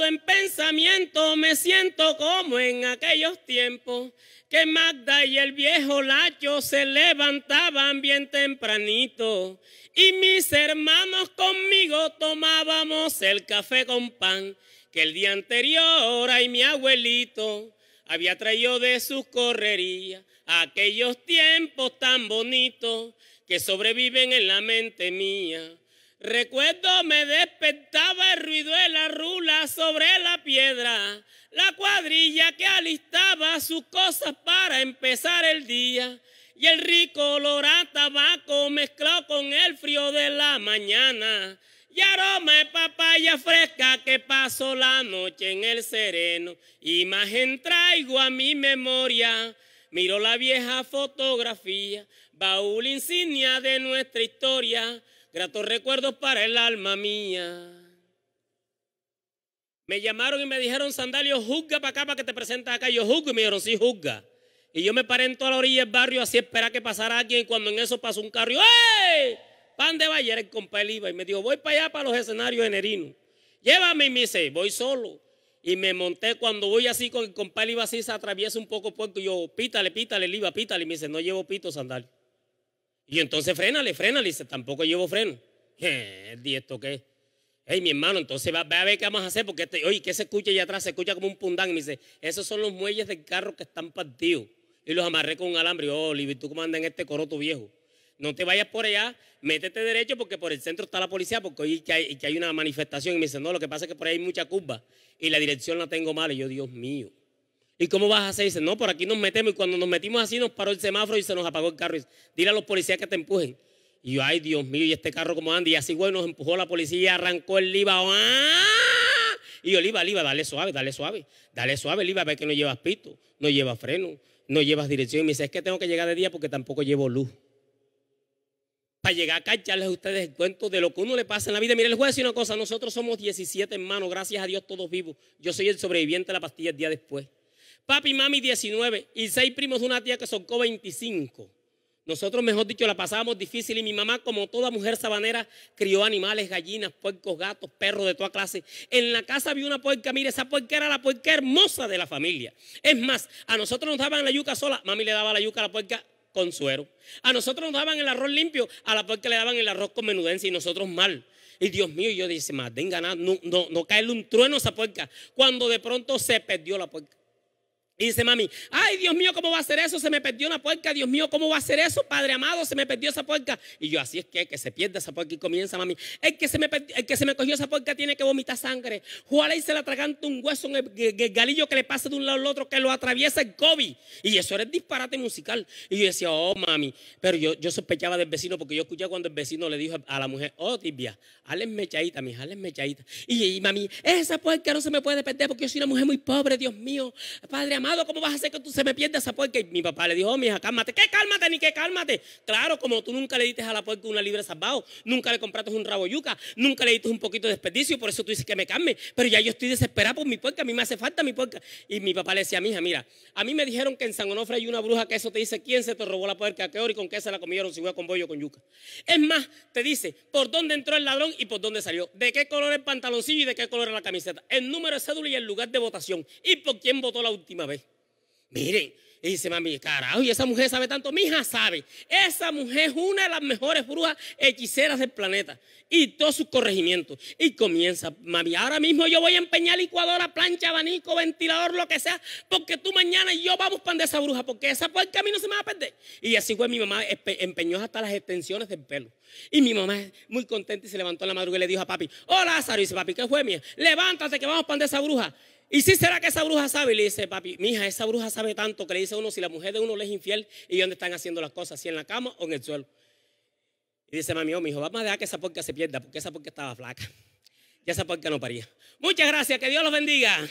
en pensamiento me siento como en aquellos tiempos que Magda y el viejo Lacho se levantaban bien tempranito y mis hermanos conmigo tomábamos el café con pan que el día anterior, ay mi abuelito, había traído de sus correrías aquellos tiempos tan bonitos que sobreviven en la mente mía. Recuerdo me despertaba el ruido de la rula sobre la piedra, la cuadrilla que alistaba sus cosas para empezar el día y el rico olor a tabaco mezclado con el frío de la mañana y aroma de papaya fresca que pasó la noche en el sereno. Imagen traigo a mi memoria, miro la vieja fotografía, baúl insignia de nuestra historia gratos recuerdos para el alma mía. Me llamaron y me dijeron, Sandalio, juzga para acá para que te presentes acá. Yo juzgo y me dijeron, sí, juzga. Y yo me paré en toda la orilla del barrio así esperar que pasara alguien. Y cuando en eso pasó un carro, ¡Ey! Pan de Valle, era el compa Y me dijo, voy para allá, para los escenarios enerinos. Llévame y me dice, voy solo. Y me monté cuando voy así con el compa así se atraviesa un poco puerto. Y yo, pítale, pítale, Liba, pítale. Y me dice, no llevo pito, Sandalio. Y entonces frénale, frénale. Y dice, tampoco llevo freno. El esto qué? Hey, mi hermano, entonces va, a ver qué vamos a hacer. Porque, este, oye, ¿qué se escucha allá atrás? Se escucha como un pundán. Y me dice, esos son los muelles del carro que están partidos. Y los amarré con un alambre. Y, oh, tú cómo andas en este coroto viejo. No te vayas por allá, métete derecho porque por el centro está la policía, porque hoy que hay, hay una manifestación. Y me dice, no, lo que pasa es que por ahí hay mucha curva y la dirección la tengo mal. Y yo, Dios mío. ¿Y cómo vas a hacer? Dice, no, por aquí nos metemos. Y cuando nos metimos así, nos paró el semáforo y se nos apagó el carro. Y dile a los policías que te empujen. Y yo, ay, Dios mío, ¿y este carro cómo anda? Y así, güey, nos empujó la policía, arrancó el liba. ¡ah! Y yo, Liva, Liva, dale suave, dale suave. Dale suave, a ver que no llevas pito, no llevas freno, no llevas dirección. Y me dice, es que tengo que llegar de día porque tampoco llevo luz. Para llegar acá, cacharles a ustedes el cuento de lo que uno le pasa en la vida. Mire, el juez dice una cosa, nosotros somos 17 hermanos, gracias a Dios todos vivos. Yo soy el sobreviviente de la pastilla el día después. Papi y mami 19 y seis primos de una tía que socó 25. Nosotros, mejor dicho, la pasábamos difícil y mi mamá, como toda mujer sabanera, crió animales, gallinas, puercos, gatos, perros de toda clase. En la casa había una puerca, mire, esa puerca era la puerca hermosa de la familia. Es más, a nosotros nos daban la yuca sola, mami le daba la yuca a la puerca con suero. A nosotros nos daban el arroz limpio, a la puerca le daban el arroz con menudencia y nosotros mal. Y Dios mío, yo dije, más, venga no, no, no caerle un trueno a esa puerca. Cuando de pronto se perdió la puerca. Y dice mami, ay Dios mío, ¿cómo va a ser eso? Se me perdió una puerca, Dios mío, ¿cómo va a ser eso? Padre amado, se me perdió esa puerca. Y yo, así es que, que se pierda esa puerca y comienza mami. es que se me, que se me cogió esa puerca tiene que vomitar sangre. Juárez y se la tragante un hueso en el, galillo que le pasa de un lado al otro, que lo atraviesa el COVID. Y eso era el disparate musical. Y yo decía, oh mami, pero yo, yo sospechaba del vecino porque yo escuché cuando el vecino le dijo a la mujer, oh tibia, hazle mechadita, mija, hazle mechadita. Y, y mami, esa puerca no se me puede perder porque yo soy una mujer muy pobre, Dios mío, Padre amado ¿cómo vas a hacer que tú se me pierda esa puerca? Y mi papá le dijo, oh, mija, cálmate. ¿Qué cálmate ni qué cálmate? Claro, como tú nunca le diste a la puerca una libre salvado, nunca le compraste un rabo yuca, nunca le diste un poquito de desperdicio, por eso tú dices que me calme. Pero ya yo estoy desesperado por mi puerca, a mí me hace falta mi puerca. Y mi papá le decía, hija mira, a mí me dijeron que en San Onofre hay una bruja que eso te dice quién se te robó la puerca, a qué hora y con qué se la comieron, si fue con bollo con yuca. Es más, te dice por dónde entró el ladrón y por dónde salió, de qué color el pantaloncillo y de qué color la camiseta, el número de cédula y el lugar de votación y por quién votó la última vez. Miren, y dice mami, carajo, y esa mujer sabe tanto. Mi hija sabe. Esa mujer es una de las mejores brujas hechiceras del planeta. Y todos sus corregimientos. Y comienza, mami, ahora mismo yo voy a empeñar licuadora, plancha, abanico, ventilador, lo que sea. Porque tú mañana y yo vamos para donde esa bruja. Porque esa por el camino se me va a perder. Y así fue mi mamá, empeñó hasta las extensiones del pelo. Y mi mamá muy contenta y se levantó en la madrugada y le dijo a papi, hola, oh, Lázaro. dice, papi, ¿qué fue mía? Levántate que vamos para donde esa bruja. ¿Y si será que esa bruja sabe? Y le dice, papi, mija, esa bruja sabe tanto que le dice a uno si la mujer de uno le es infiel y dónde están haciendo las cosas, si en la cama o en el suelo. Y dice, mami, oh, hijo, vamos a dejar que esa porca se pierda, porque esa porca estaba flaca. y esa porca no paría. Muchas gracias, que Dios los bendiga.